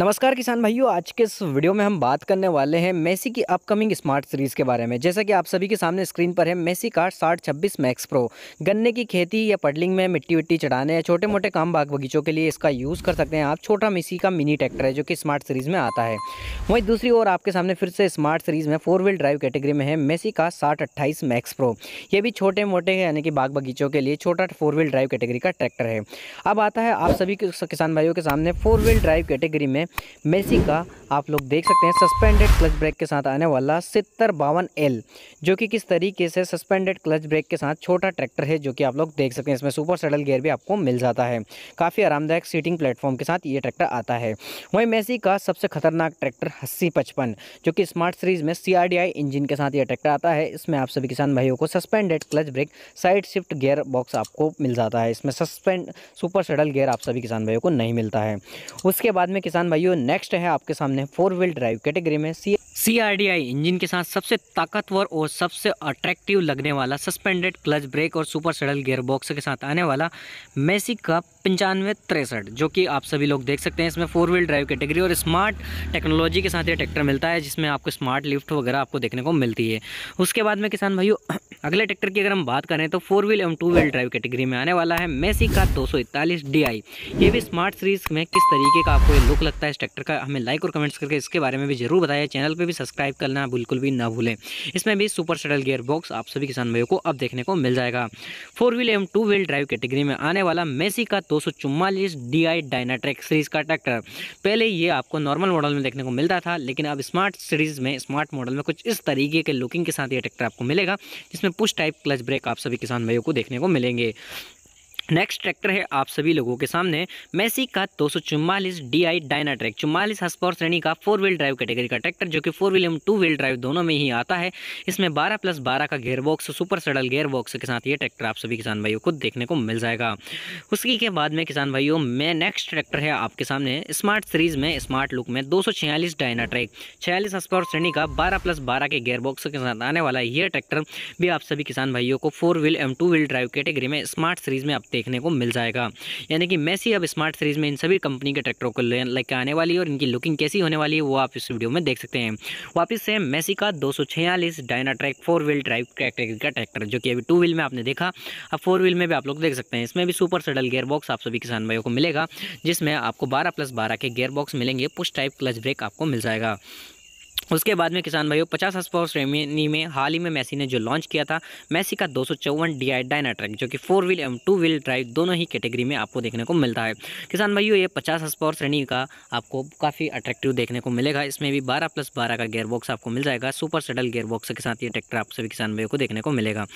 नमस्कार किसान भाइयों आज के इस वीडियो में हम बात करने वाले हैं मेसी की अपकमिंग स्मार्ट सीरीज़ के बारे में जैसा कि आप सभी के सामने स्क्रीन पर है मेसी कार साठ छब्बीस मैक्स प्रो गन्ने की खेती या पडलिंग में मिट्टी विट्टी चढ़ाने या छोटे मोटे काम बाग बगीचों के लिए इसका यूज़ कर सकते हैं आप छोटा मेसी का मिनी ट्रैक्टर है जो कि स्मार्ट सीरीज़ में आता है वहीं दूसरी ओर आपके सामने फिर से स्मार्ट सीरीज़ में फोर व्हील ड्राइव कैटेगरी में है मेसी का साठ अट्ठाईस मैक्स प्रो ये भी छोटे मोटे यानी कि बाग बगीचों के लिए छोटा फोर व्हील ड्राइव कैटेगरी का ट्रैक्टर है अब आता है आप सभी किसान भाइयों के सामने फोर व्हील ड्राइव कैटेगरी में मेसी का आप लोग देख सकते हैं सस्पेंडेड क्लच ब्रेक के साथ आने वाला सितर बावन एल जो कि किस तरीके से सस्पेंडेड क्लच ब्रेक के साथ छोटा ट्रैक्टर है जो कि आप लोग देख सकते हैं इसमें सुपर सडल गियर भी आपको मिल जाता है काफ़ी आरामदायक सीटिंग प्लेटफॉर्म के साथ ये ट्रैक्टर आता है वहीं मेसी का सबसे खतरनाक ट्रैक्टर हस्सी पचपन जो कि स्मार्ट सीरीज़ में सी इंजन के साथ यह ट्रैक्टर आता है इसमें आप सभी किसान भाइयों को suspended clutch brake side shift gear box आपको मिल जाता है इसमें सस्पेंड सुपर सडल गियर आप सभी किसान भाइयों को नहीं मिलता है उसके बाद में किसान भाई भाइयों नेक्स्ट है आपके सामने फोर व्हील ड्राइव कैटेगरी में C C R D I engine के साथ सबसे ताकतवर और सबसे अट्रैक्टिव लगने वाला सस्पेंडेड क्लच ब्रेक और सुपर सडल गियर बॉक्स के साथ आने वाला मेसी का पंचानवे तिरसठ जो कि आप सभी लोग देख सकते हैं इसमें फोर व्हील ड्राइव कैटेगरी और स्मार्ट टेक्नोलॉजी के साथ ये ट्रैक्टर मिलता है जिसमें आपको स्मार्ट लिफ्ट वगैरह आपको देखने को मिलती है उसके बाद में किसान भाइयों अगले ट्रैक्टर की अगर हम बात करें तो फोर व्हील एवं टू व्हील ड्राइव कैटेगरी में आने वाला है मेसी का दो सौ इकतालीस ये भी स्मार्ट सीरीज में किस तरीके का आपको ये लुक लगता है इस ट्रैक्टर का हमें लाइक और कमेंट्स करके इसके बारे में भी जरूर बताया चैनल पर भी सब्सक्राइब करना बिल्कुल भी ना भूलें इसमें भी सुपर सटल गियर बॉक्स आप सभी किसान भाइयों को अब देखने को मिल जाएगा फोर व्हील एवं टू व्हील ड्राइव कैटेगरी में आने वाला मेसी का दो सौ डी आई डायनाट्रैक सीरीज का ट्रैक्टर पहले ये आपको नॉर्मल मॉडल में देखने को मिलता था लेकिन अब स्मार्ट सीरीज में स्मार्ट मॉडल में कुछ इस तरीके के लुकिंग के साथ ये ट्रैक्टर आपको मिलेगा जिसमें इसमें पुश टाइप क्लच ब्रेक आप सभी किसान भाइयों को देखने को मिलेंगे नेक्स्ट ट्रैक्टर है आप सभी लोगों के सामने मैसी का दो सौ चुम्बालीस डी आई डायना ट्रैक चुम्बालीस हस्पॉर श्रेणी का फोर व्हील ड्राइव कैटेगरी का ट्रैक्टर जो कि फोर व्हील एवं टू व्हील ड्राइव दोनों में ही आता है इसमें 12 प्लस 12 का gear box super shuttle gear box के साथ ये ट्रैक्टर आप सभी किसान भाइयों को देखने को मिल जाएगा उसी के बाद में किसान भाइयों में नेक्स्ट ट्रैक्टर है आपके सामने स्मार्ट सीरीज में स्मार्ट लुक में दो डायना ट्रैक छियालीस हस्पॉर श्रेणी का बारह प्लस बारह के गेयर बॉक्स के साथ आने वाला यह ट्रैक्टर भी आप सभी किसान भाइयों को फोर व्हील एवं टू व्हील ड्राइव कैटेगरी में स्मार्ट सीरीज में आप देखने को मिल जाएगा यानी कि मैसी अब स्मार्ट सीरीज़ में इन सभी कंपनी के ट्रैक्टरों को लेकर आने वाली है और इनकी लुकिंग कैसी होने वाली है वो आप इस वीडियो में देख सकते हैं वापस से मैसी का दो Dynatrack four wheel drive category का ट्रैक्टर जो कि अभी टू व्हील में आपने देखा अब फोर व्हील में भी आप लोग देख सकते हैं इसमें भी सुपर सडल गेयर बॉक्स आप सभी किसान भाइयों को मिलेगा जिसमें आपको बारह प्लस बारह के गेयर बॉक्स मिलेंगे पुश टाइप क्लच ब्रेक आपको मिल जाएगा उसके बाद में किसान भाइयों पचास हस्पावर श्रेणी में हाल ही में मैसी ने जो लॉन्च किया था मैसी का दो सौ चौवन डी आई डायनाट्रैक जो कि फोर व्हील एवं टू व्हील ड्राइव दोनों ही कैटेगरी में आपको देखने को मिलता है किसान भाइयों ये पचास हस्पावर श्रेणी का आपको काफ़ी अट्रैक्टिव देखने को मिलेगा इसमें भी बारह प्लस बारह का गेयरबॉक्स आपको मिल जाएगा सुपर सेडल गेयरबॉक्स के साथ ये ट्रैक्टर आप सभी किसान भाइयों को देखने को मिलेगा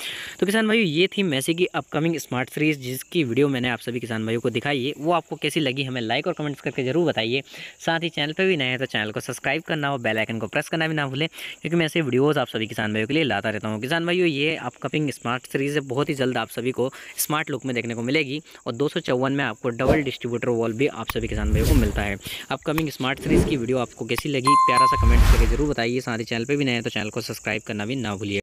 तो किसान भाइयों ये थी मैसी की अपकमिंग स्मार्ट सीरीज़ जिसकी वीडियो मैंने आप सभी किसान भाइयों को दिखाई है वो आपको कैसी लगी हमें लाइक और कमेंट्स करके जरूर बताइए साथ ही चैनल पर भी नए हैं तो चैनल को सब्सक्राइब करना और बेलाइकन को प्रेस प्रेस करना भी ना भूलें क्योंकि मैं ऐसे वीडियोज़ आप सभी किसान भाइयों के लिए लाता रहता हूँ किसान भाइयों ये अपकमिंग स्मार्ट सीरीज़ बहुत ही जल्द आप सभी को स्मार्ट लुक में देखने को मिलेगी और दो में आपको डबल डिस्ट्रीब्यूटर वॉल भी आप सभी किसान भाइयों को मिलता है अपकमिंग स्मार्ट सीरीज़ की वीडियो आपको कैसी लगी प्यारा सा कमेंट करके जरूर बताइए साथ ही चैनल पर भी नए तो चैनल को सब्सक्राइब करना भी ना भूलिए